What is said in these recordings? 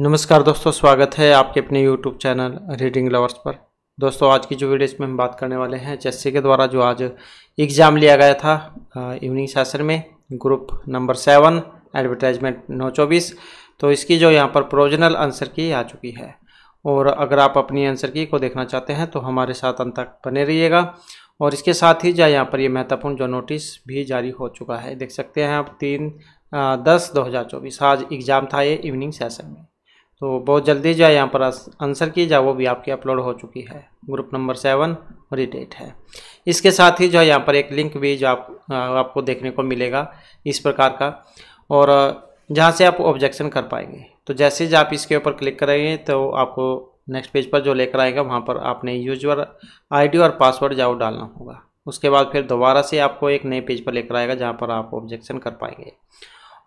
नमस्कार दोस्तों स्वागत है आपके अपने यूट्यूब चैनल रीडिंग लवर्स पर दोस्तों आज की जो वीडियो इसमें हम बात करने वाले हैं जैसे के द्वारा जो आज एग्ज़ाम लिया गया था इवनिंग सेशन में ग्रुप नंबर सेवन एडवर्टाइजमेंट नौ चौबीस तो इसकी जो यहाँ पर प्रोविजनल आंसर की आ चुकी है और अगर आप अपनी आंसर की को देखना चाहते हैं तो हमारे साथ अंत तक बने रहिएगा और इसके साथ ही जो यहाँ पर ये महत्वपूर्ण जो नोटिस भी जारी हो चुका है देख सकते हैं आप तीन दस दो हज़ार चौबीस आज एग्ज़ाम था ये इवनिंग सेशन में तो बहुत जल्दी जो है यहाँ पर आंसर की जाए वो भी आपकी अपलोड हो चुकी है ग्रुप नंबर सेवन और ये डेट है इसके साथ ही जो है यहाँ पर एक लिंक भी जो आप आपको देखने को मिलेगा इस प्रकार का और जहाँ से आप ऑब्जेक्शन कर पाएंगे तो जैसे ही आप इसके ऊपर क्लिक करेंगे तो आपको नेक्स्ट पेज पर जो लेकर आएगा वहाँ पर आपने यूजर आईडी और पासवर्ड जाओ डालना होगा उसके बाद फिर दोबारा से आपको एक नए पेज पर लेकर आएगा जहाँ पर आप ऑब्जेक्शन कर पाएंगे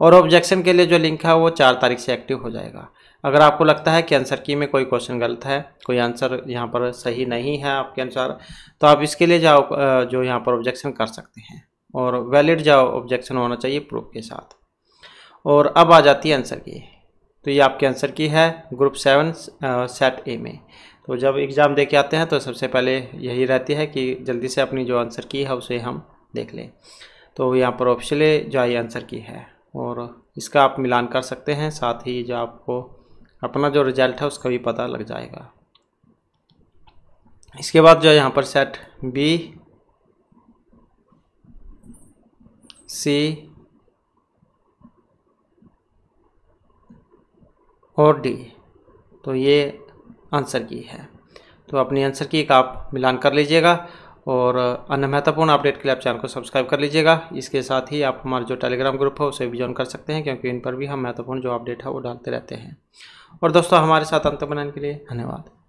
और ऑब्जेक्शन के लिए जो लिंक है वो चार तारीख से एक्टिव हो जाएगा अगर आपको लगता है कि आंसर की में कोई क्वेश्चन गलत है कोई आंसर यहाँ पर सही नहीं है आपके अनुसार तो आप इसके लिए जाओ जो यहाँ पर ऑब्जेक्शन कर सकते हैं और वैलिड जाओ ऑब्जेक्शन होना चाहिए प्रूफ के साथ और अब आ जाती है आंसर की तो ये आपके आंसर की है ग्रुप सेवन सेट ए में तो जब एग्ज़ाम दे के आते हैं तो सबसे पहले यही रहती है कि जल्दी से अपनी जो आंसर की है उसे हम देख लें तो यहाँ पर ऑप्शन जो आई आंसर की है और इसका आप मिलान कर सकते हैं साथ ही जो आपको अपना जो रिजल्ट है उसका भी पता लग जाएगा इसके बाद जो यहाँ पर सेट बी सी और डी तो ये आंसर की है तो अपनी आंसर की का आप मिलान कर लीजिएगा और अन्य महत्वपूर्ण अपडेट के लिए आप चैनल को सब्सक्राइब कर लीजिएगा इसके साथ ही आप हमारा जो टेलीग्राम ग्रुप है उसे भी ज्वाइन कर सकते हैं क्योंकि इन पर भी हम महत्वपूर्ण जो अपडेट है वो डालते रहते हैं और दोस्तों हमारे साथ अंत बनाने के लिए धन्यवाद